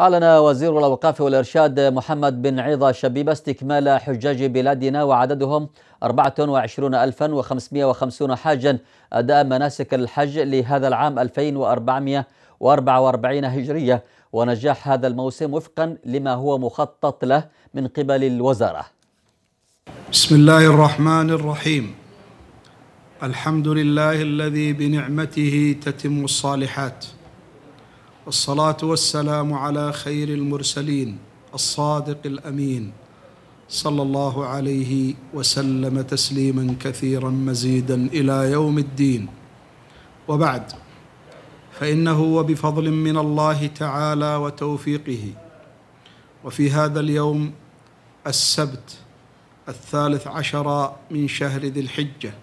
أعلن وزير الأوقاف والإرشاد محمد بن عيضة شبيبة استكمال حجاج بلادنا وعددهم 24550 حاجا أداء مناسك الحج لهذا العام 2444 هجرية ونجاح هذا الموسم وفقا لما هو مخطط له من قبل الوزارة بسم الله الرحمن الرحيم الحمد لله الذي بنعمته تتم الصالحات والصلاه والسلام على خير المرسلين الصادق الامين صلى الله عليه وسلم تسليما كثيرا مزيدا الى يوم الدين وبعد فانه وبفضل من الله تعالى وتوفيقه وفي هذا اليوم السبت الثالث عشر من شهر ذي الحجه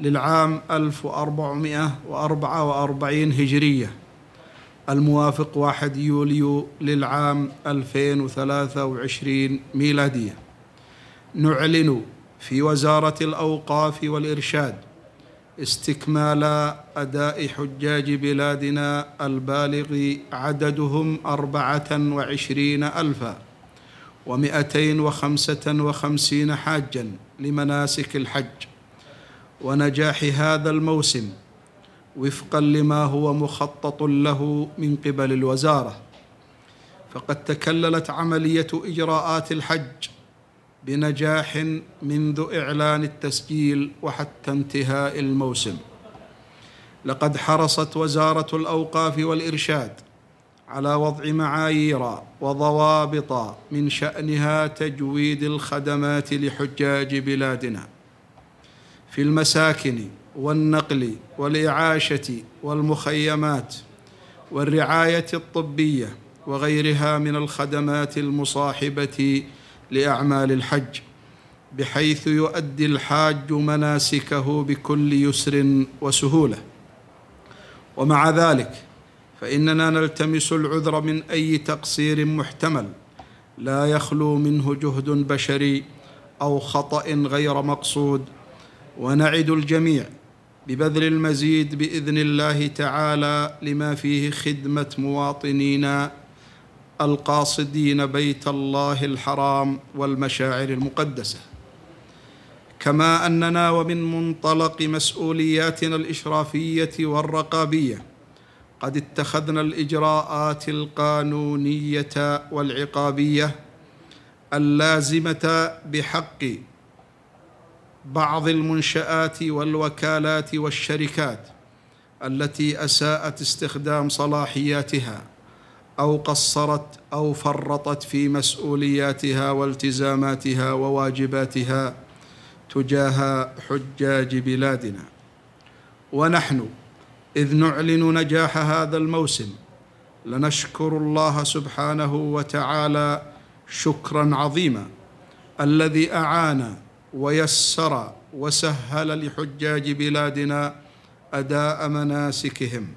للعام 1444 هجريه الموافق 1 يوليو للعام 2023 ميلادية نعلن في وزارة الأوقاف والإرشاد استكمال أداء حجاج بلادنا البالغ عددهم أربعة وعشرين ألفا ومئتين وخمسة وخمسين حاجا لمناسك الحج ونجاح هذا الموسم وفقا لما هو مخطط له من قبل الوزاره فقد تكللت عمليه اجراءات الحج بنجاح منذ اعلان التسجيل وحتى انتهاء الموسم لقد حرصت وزاره الاوقاف والارشاد على وضع معايير وضوابط من شانها تجويد الخدمات لحجاج بلادنا في المساكن والنقل والإعاشة والمخيمات والرعاية الطبية وغيرها من الخدمات المصاحبة لأعمال الحج بحيث يؤدي الحاج مناسكه بكل يسر وسهوله ومع ذلك فاننا نلتمس العذر من اي تقصير محتمل لا يخلو منه جهد بشري او خطا غير مقصود ونعد الجميع ببذل المزيد باذن الله تعالى لما فيه خدمه مواطنينا القاصدين بيت الله الحرام والمشاعر المقدسه كما اننا ومن منطلق مسؤولياتنا الاشرافيه والرقابيه قد اتخذنا الاجراءات القانونيه والعقابيه اللازمه بحق بعض المنشآت والوكالات والشركات التي أساءت استخدام صلاحياتها أو قصرت أو فرطت في مسؤولياتها والتزاماتها وواجباتها تجاه حجاج بلادنا ونحن إذ نعلن نجاح هذا الموسم لنشكر الله سبحانه وتعالى شكرا عظيما الذي أعان ويسر وسهل لحجاج بلادنا اداء مناسكهم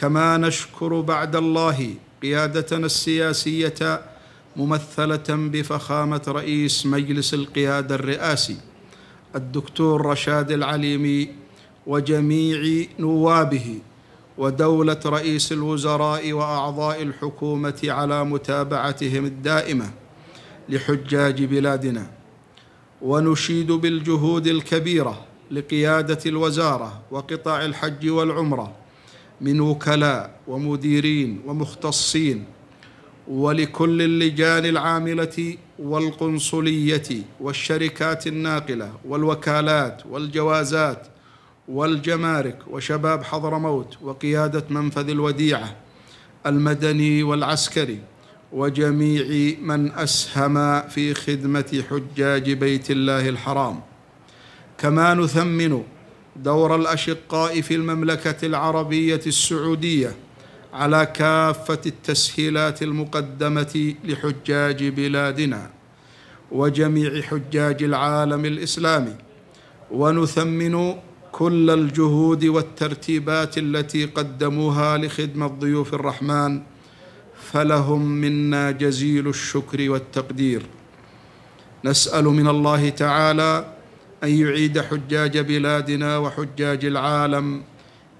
كما نشكر بعد الله قيادتنا السياسيه ممثله بفخامه رئيس مجلس القياده الرئاسي الدكتور رشاد العليمي وجميع نوابه ودوله رئيس الوزراء واعضاء الحكومه على متابعتهم الدائمه لحجاج بلادنا ونشيد بالجهود الكبيره لقياده الوزاره وقطاع الحج والعمره من وكلاء ومديرين ومختصين ولكل اللجان العامله والقنصليه والشركات الناقله والوكالات والجوازات والجمارك وشباب حضرموت وقياده منفذ الوديعه المدني والعسكري وجميع من اسهم في خدمه حجاج بيت الله الحرام كما نثمن دور الاشقاء في المملكه العربيه السعوديه على كافه التسهيلات المقدمه لحجاج بلادنا وجميع حجاج العالم الاسلامي ونثمن كل الجهود والترتيبات التي قدموها لخدمه ضيوف الرحمن فلهم منا جزيل الشكر والتقدير نسال من الله تعالى ان يعيد حجاج بلادنا وحجاج العالم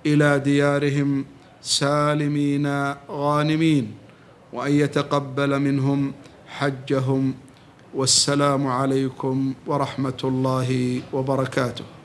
الى ديارهم سالمين غانمين وان يتقبل منهم حجهم والسلام عليكم ورحمه الله وبركاته